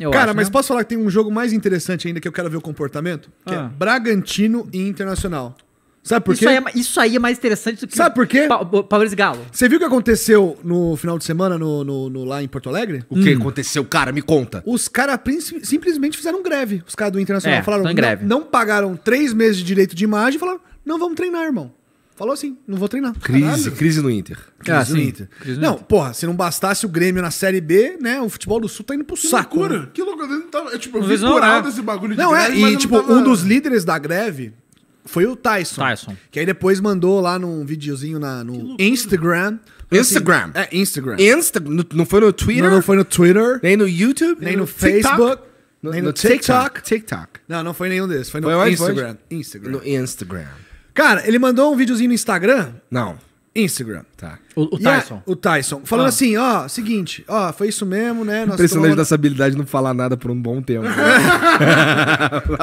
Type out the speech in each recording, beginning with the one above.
Eu Cara, acho, mas né? posso falar que tem um jogo mais interessante ainda que eu quero ver o comportamento? Que é ah. é Bragantino e Internacional. Sabe por quê? Isso aí, é, isso aí é mais interessante do que. Sabe por quê? Pa Palmeiras Galo. Você viu o que aconteceu no final de semana no, no, no lá em Porto Alegre? O que hum. aconteceu, cara? Me conta. Os caras simplesmente fizeram greve. Os caras do Internacional é, falaram. Não, não pagaram três meses de direito de imagem e falaram: não vamos treinar, irmão. Falou assim, não vou treinar. Crise, Caralho. crise no Inter. Ah, crise ah, sim. no Inter. Crise não, porra, se não bastasse o Grêmio na Série B, né, o futebol do Sul tá indo pro que saco. Loucura. Né? Que loucura, que loucura. Tava, é, tipo, eu vi não, é. esse bagulho de Não, é, greve, é, e tipo, tava... um dos líderes da greve foi o Tyson. Tyson. Que aí depois mandou lá num videozinho na, no Instagram... Assim, Instagram. Assim, é, Instagram. Insta não foi no Twitter? Não, não foi no Twitter. Nem no YouTube. Nem no, no Facebook. No, nem no, no TikTok. TikTok. Não, não foi nenhum desses. Foi no foi Instagram. Instagram. No Instagram. Cara, ele mandou um videozinho no Instagram. Não. Instagram. Tá. O, o Tyson. o Tyson. Falando ah. assim, ó, seguinte, ó, foi isso mesmo, né? Nós Impressionante tomamos... dessa habilidade de não falar nada por um bom tempo. Né?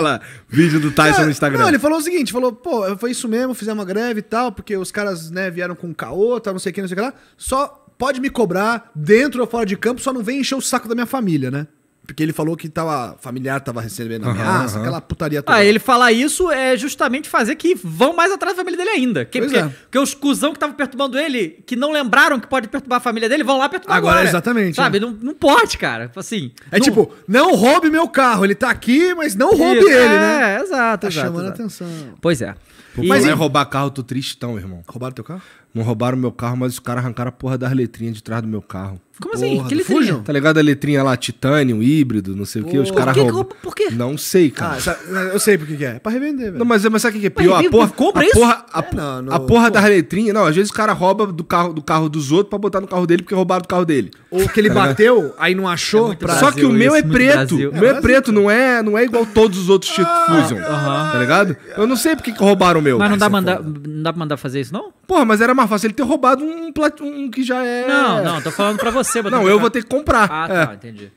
lá, vídeo do Tyson no Instagram. Não, ele falou o seguinte, falou, pô, foi isso mesmo, fizemos uma greve e tal, porque os caras, né, vieram com caô, tal, não sei o que, não sei o que lá. Só pode me cobrar, dentro ou fora de campo, só não vem encher o saco da minha família, né? Porque ele falou que tava, familiar tava recebendo ameaça, uhum. aquela putaria ah, toda. Ah, ele falar isso é justamente fazer que vão mais atrás da família dele ainda. Que, pois porque, é. porque os cuzão que estavam perturbando ele, que não lembraram que pode perturbar a família dele, vão lá perturbar agora. Agora, exatamente. Sabe? É. Não, não pode, cara. Assim. É não... tipo, não roube meu carro. Ele tá aqui, mas não roube isso, ele, é, né? É, exato. Tá exato, chamando exato. atenção. Pois é. Pô, mas e... é roubar carro, tô tristão, irmão. Roubaram teu carro? Não roubaram meu carro, mas os caras arrancaram a porra das letrinhas de trás do meu carro. Como assim? Porra, assim? Que letrinha? Fusion? Tá ligado a letrinha lá, titânio, híbrido, não sei Porra. o quê, os caras roubam. Por quê? Não sei, ah, cara. Ah, eu sei por que é. É pra revender, velho. Não, mas, mas sabe o que é pior? a porra, compra a isso? Porra, a, é, não, a porra da letrinha, não, às vezes o cara rouba do carro, do carro dos outros pra botar no carro dele porque roubaram do carro dele. Ou que ele tá bateu, aí não achou. É pra... Só que o meu isso, é preto. O meu é, é preto, não é, não é igual todos os outros ah, Fusion. Uh Tá ligado? Eu não sei por que roubaram o meu. Mas não dá, é mandar, não dá pra mandar fazer isso, não? Porra, mas era mais fácil ele ter roubado um, um que já é. Não, não, tô falando pra você você. Não, eu vou ter que comprar. Ah, é. tá, entendi.